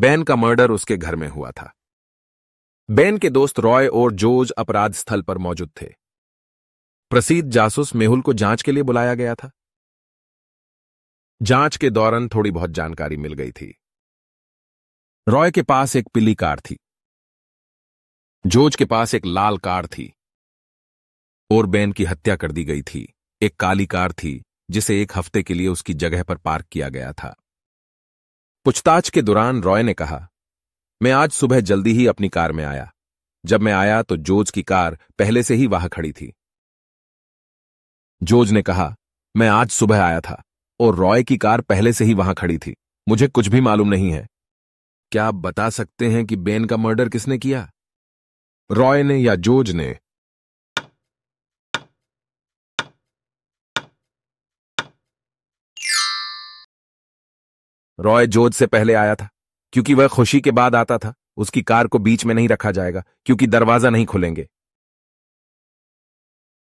ban का murder उसके घर में हुआ था बैन के दोस्त रॉय और जोज अपराध स्थल पर मौजूद थे प्रसिद्ध जासूस मेहुल को जांच के लिए बुलाया गया था जांच के दौरान थोड़ी बहुत जानकारी मिल गई थी रॉय के पास एक पीली कार थी जोज के पास एक लाल कार थी और बैन की हत्या कर दी गई थी एक काली कार थी जिसे एक हफ्ते के लिए उसकी जगह पर पार्क किया गया था पूछताछ के दौरान रॉय ने कहा मैं आज सुबह जल्दी ही अपनी कार में आया जब मैं आया तो जोज की कार पहले से ही वहां खड़ी थी जोज ने कहा मैं आज सुबह आया था और रॉय की कार पहले से ही वहां खड़ी थी मुझे कुछ भी मालूम नहीं है क्या आप बता सकते हैं कि बेन का मर्डर किसने किया रॉय ने या जोज ने रॉय जोज से पहले आया था क्योंकि वह खुशी के बाद आता था उसकी कार को बीच में नहीं रखा जाएगा क्योंकि दरवाजा नहीं खुलेंगे